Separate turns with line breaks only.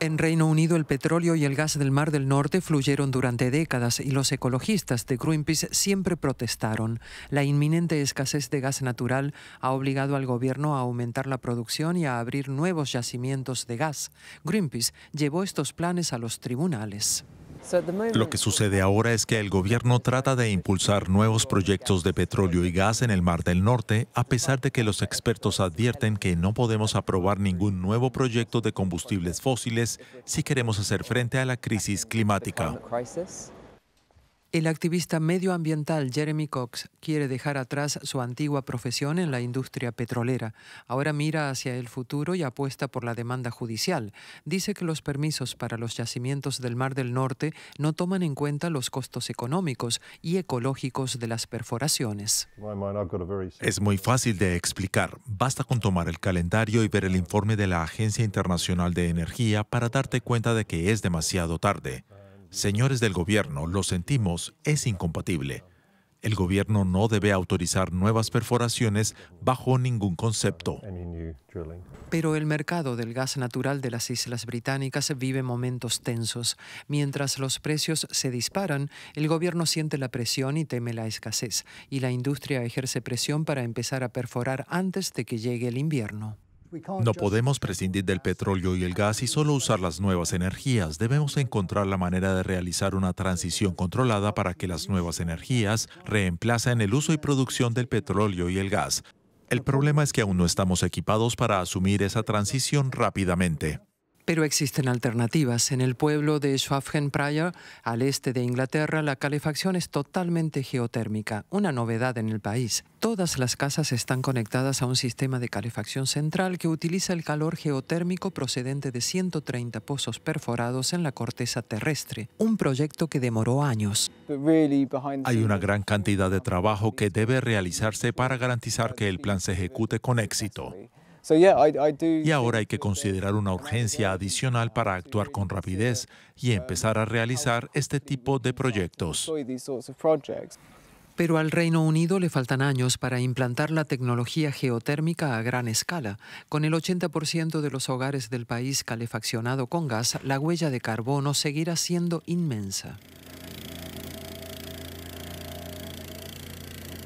En Reino Unido el petróleo y el gas del Mar del Norte fluyeron durante décadas y los ecologistas de Greenpeace siempre protestaron. La inminente escasez de gas natural ha obligado al gobierno a aumentar la producción y a abrir nuevos yacimientos de gas. Greenpeace llevó estos planes a los tribunales. Lo
que sucede ahora es que el gobierno trata de impulsar nuevos proyectos de petróleo y gas en el Mar del Norte, a pesar de que los expertos advierten que no podemos aprobar ningún nuevo proyecto de combustibles fósiles si queremos hacer frente a la crisis climática.
El activista medioambiental Jeremy Cox quiere dejar atrás su antigua profesión en la industria petrolera. Ahora mira hacia el futuro y apuesta por la demanda judicial. Dice que los permisos para los yacimientos del Mar del Norte no toman en cuenta los costos económicos y ecológicos de las perforaciones.
Es muy fácil de explicar. Basta con tomar el calendario y ver el informe de la Agencia Internacional de Energía para darte cuenta de que es demasiado tarde. Señores del gobierno, lo sentimos, es incompatible. El gobierno no debe autorizar nuevas perforaciones bajo ningún concepto.
Pero el mercado del gas natural de las Islas Británicas vive momentos tensos. Mientras los precios se disparan, el gobierno siente la presión y teme la escasez, y la industria ejerce presión para empezar a perforar antes de que llegue el invierno. No
podemos prescindir del petróleo y el gas y solo usar las nuevas energías. Debemos encontrar la manera de realizar una transición controlada para que las nuevas energías reemplacen el uso y producción del petróleo y el gas. El problema es que aún no estamos equipados para asumir esa transición rápidamente.
Pero existen alternativas. En el pueblo de Schwafgen Prior, al este de Inglaterra, la calefacción es totalmente geotérmica, una novedad en el país. Todas las casas están conectadas a un sistema de calefacción central que utiliza el calor geotérmico procedente de 130 pozos perforados en la corteza terrestre, un proyecto que demoró años. Hay
una gran cantidad de trabajo que debe realizarse para garantizar que el plan se ejecute con éxito.
Y ahora
hay que considerar una urgencia adicional para actuar con rapidez y empezar a realizar este tipo de proyectos.
Pero al Reino Unido le faltan años para implantar la tecnología geotérmica a gran escala. Con el 80% de los hogares del país calefaccionado con gas, la huella de carbono seguirá siendo inmensa.